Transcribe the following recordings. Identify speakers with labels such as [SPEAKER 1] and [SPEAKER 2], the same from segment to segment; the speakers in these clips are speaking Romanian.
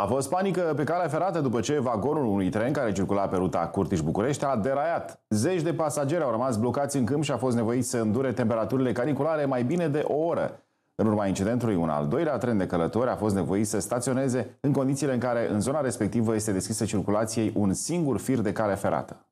[SPEAKER 1] A fost panică pe calea ferată după ce vagonul unui tren care circula pe ruta Curtiș-București a deraiat. Zeci de pasageri au rămas blocați în câmp și a fost nevoit să îndure temperaturile caniculare mai bine de o oră. În urma incidentului, un al doilea tren de călători a fost nevoit să staționeze în condițiile în care în zona respectivă este deschisă circulației un singur fir de cale ferată.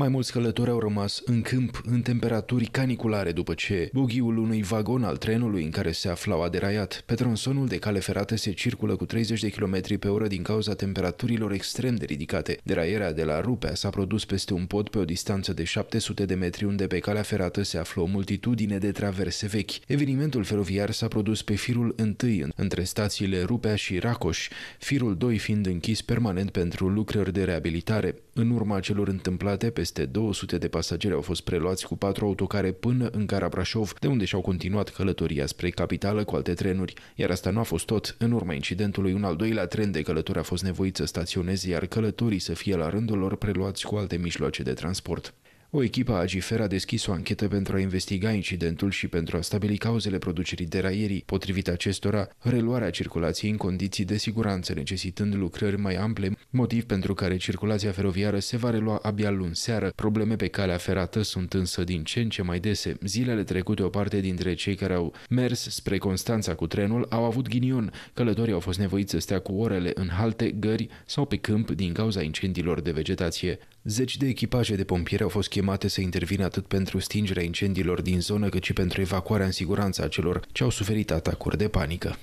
[SPEAKER 2] Mai mulți călători au rămas în câmp în temperaturi caniculare după ce bughiul unui vagon al trenului în care se aflau a deraiat. Pe tronsonul de cale ferată se circulă cu 30 de km pe oră din cauza temperaturilor extrem de ridicate. Deraierea de la Rupea s-a produs peste un pod pe o distanță de 700 de metri unde pe calea ferată se află o multitudine de traverse vechi. Evenimentul feroviar s-a produs pe firul întâi între stațiile Rupea și Racoș, firul 2 fiind închis permanent pentru lucrări de reabilitare. În urma celor întâmplate pe peste 200 de pasageri au fost preluați cu patru autocare până în Gara Brașov, de unde și-au continuat călătoria spre capitală cu alte trenuri. Iar asta nu a fost tot. În urma incidentului, un al doilea tren de călători a fost nevoit să staționeze, iar călătorii să fie la rândul lor preluați cu alte mijloace de transport. O echipă a Agifer a deschis o anchetă pentru a investiga incidentul și pentru a stabili cauzele producerii deraierii. Potrivit acestora, reluarea circulației în condiții de siguranță necesitând lucrări mai ample motiv pentru care circulația feroviară se va relua abia luni seară. Probleme pe calea ferată sunt însă din ce în ce mai dese. Zilele trecute o parte dintre cei care au mers spre Constanța cu trenul au avut ghinion. Călătorii au fost nevoiți să stea cu orele în halte, gări sau pe câmp din cauza incendiilor de vegetație. Zeci de echipaje de pompieri au fost chemate să intervină atât pentru stingerea incendiilor din zonă, cât și pentru evacuarea în siguranță a celor ce au suferit atacuri de panică.